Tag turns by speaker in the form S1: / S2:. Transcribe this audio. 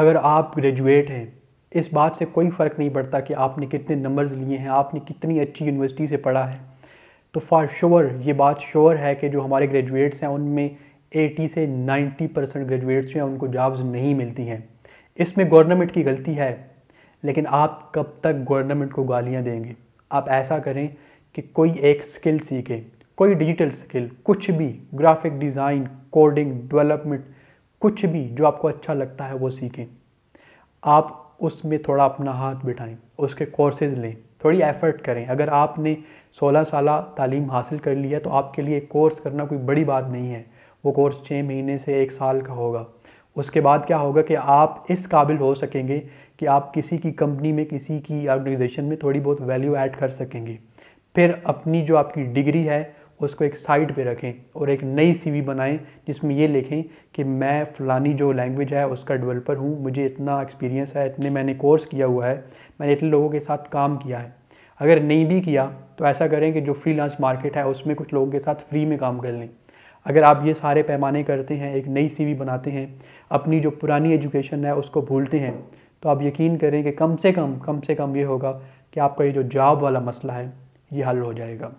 S1: अगर आप ग्रेजुएट हैं इस बात से कोई फ़र्क नहीं पड़ता कि आपने कितने नंबर्स लिए हैं आपने कितनी अच्छी यूनिवर्सिटी से पढ़ा है तो फॉर श्योर ये बात श्योर है कि जो हमारे ग्रेजुएट्स हैं उनमें 80 से 90 परसेंट ग्रेजुएट्स जो हैं उनको जॉब्स नहीं मिलती हैं इसमें गवर्नमेंट की गलती है लेकिन आप कब तक गवर्नमेंट को गालियाँ देंगे आप ऐसा करें कि कोई एक स्किल सीखें कोई डिजिटल स्किल कुछ भी ग्राफिक डिज़ाइन कोडिंग डेवलपमेंट कुछ भी जो आपको अच्छा लगता है वो सीखें आप उसमें थोड़ा अपना हाथ बिठाएं उसके कोर्सेज लें थोड़ी एफ़र्ट करें अगर आपने 16 साल तालीम हासिल कर लिया तो आपके लिए कोर्स करना कोई बड़ी बात नहीं है वो कोर्स छः महीने से एक साल का होगा उसके बाद क्या होगा कि आप इस काबिल हो सकेंगे कि आप किसी की कंपनी में किसी की ऑर्गेनाइजेशन में थोड़ी बहुत वैल्यू ऐड कर सकेंगे फिर अपनी जो आपकी डिग्री है उसको एक साइड पे रखें और एक नई सीवी बनाएं जिसमें ये लिखें कि मैं फ़लानी जो लैंग्वेज है उसका डेवलपर हूँ मुझे इतना एक्सपीरियंस है इतने मैंने कोर्स किया हुआ है मैंने इतने लोगों के साथ काम किया है अगर नहीं भी किया तो ऐसा करें कि जो फ्री मार्केट है उसमें कुछ लोगों के साथ फ्री में काम कर लें अगर आप ये सारे पैमाने करते हैं एक नई वी बनाते हैं अपनी जो पुरानी एजुकेशन है उसको भूलते हैं तो आप यकीन करें कि कम से कम कम से कम ये होगा कि आपका ये जो जॉब वाला मसला है ये हल हो जाएगा